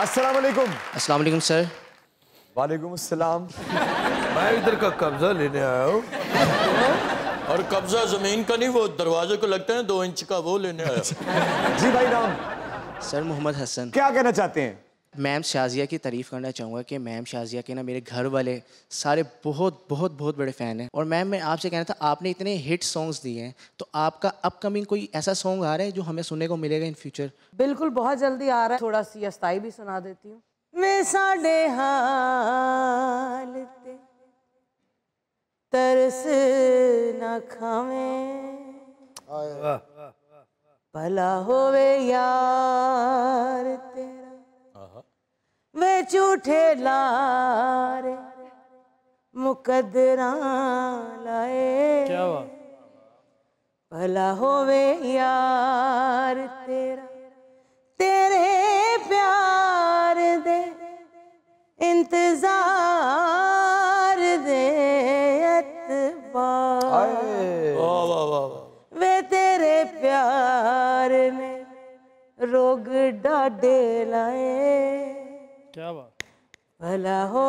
अस्सलाम वालेकुम अस्सलाम वालेकुम सर वालेकुम अस्सलाम मैं इधर का कब्जा लेने आया हूँ और कब्जा जमीन का नहीं वो दरवाजे को लगता है दो इंच का वो लेने आया जी भाई नाम सर मोहम्मद हसन क्या कहना चाहते हैं मैम शाजिया की तारीफ़ करना चाहूँगा कि मैम शाजिया के ना मेरे घर वाले सारे बहुत बहुत बहुत बड़े फ़ैन हैं और मैम मैं आपसे कहना था आपने इतने हिट सॉन्ग्स दिए हैं तो आपका अपकमिंग कोई ऐसा सॉन्ग आ रहा है जो हमें सुनने को मिलेगा इन फ्यूचर बिल्कुल बहुत जल्दी आ रहा है थोड़ा सी अस्ताई भी सुना देती हूँ तरस न खावे भला होवे यार ते वे झूठे लारे मुकदरा लाए क्या हुआ? भला होवे यार तेरा तेरे प्यार दे इंतजार दे वे तेरे प्यार ने रोग डाडे लाए क्या बात भला हो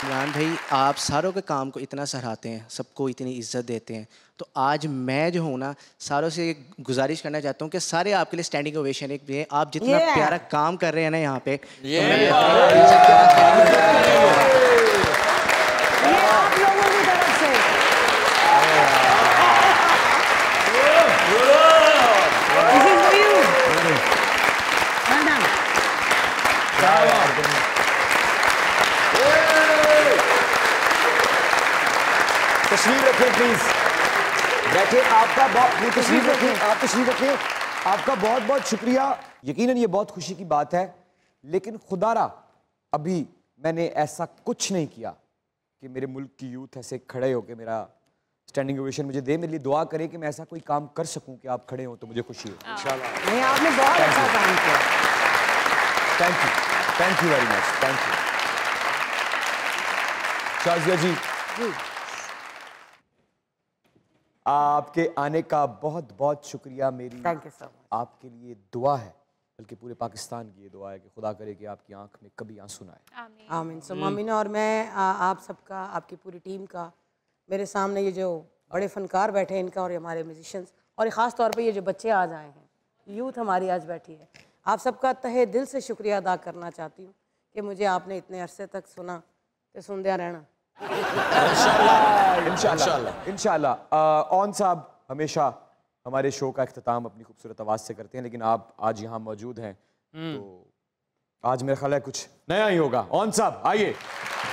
इमरान भाई आप सारों के काम को इतना सराहते हैं सबको इतनी इज्जत देते हैं तो आज मैं जो हूँ ना सारों से गुजारिश करना चाहता हूँ कि सारे आपके लिए स्टैंडिंग ओवेशन एक भी है आप जितना प्यारा काम कर रहे हैं ना यहाँ पे तो तस्वीर रखें प्लीज बैठे आपका बहुत तस्वीर रखें आप तस्वीर रखें आपका बहुत बहुत शुक्रिया यकीनन ये बहुत खुशी की बात है लेकिन खुदारा अभी मैंने ऐसा कुछ नहीं किया कि मेरे मुल्क की यूथ ऐसे खड़े होकर मेरा स्टैंडिंग ओवेशन मुझे दे मेरे लिए दुआ करें कि मैं ऐसा कोई काम कर सकूं कि आप खड़े हो तो मुझे खुशी हो हाँ। नहीं आपने बहुत अच्छा काम किया thank you thank you very much thank you Shazia ji आपके आने का बहुत बहुत शुक्रिया मेरी थैंक यू सर आपके लिए दुआ है बल्कि पूरे पाकिस्तान की ये दुआ है कि खुदा करे कि आपकी आंख में कभी आंसू ना आए आमीन सो हम्म। और मैं आ, आप सबका आपकी पूरी टीम का मेरे सामने ये जो बड़े फनकार बैठे हैं इनका और हमारे म्यूजिशंस और ख़ास तौर पर ये जो बच्चे आज आए हैं यूथ हमारी आज बैठी है आप सबका तहे दिल से शुक्रिया अदा करना चाहती हूँ कि मुझे आपने इतने अरसे तक सुना कि सुनदया रहना ऑन साहब हमेशा हमारे शो का अख्ताम अपनी खूबसूरत आवाज़ से करते हैं लेकिन आप आज यहाँ मौजूद हैं हम्म। तो आज मेरा ख्याल है कुछ नया ही होगा ऑन साहब आइए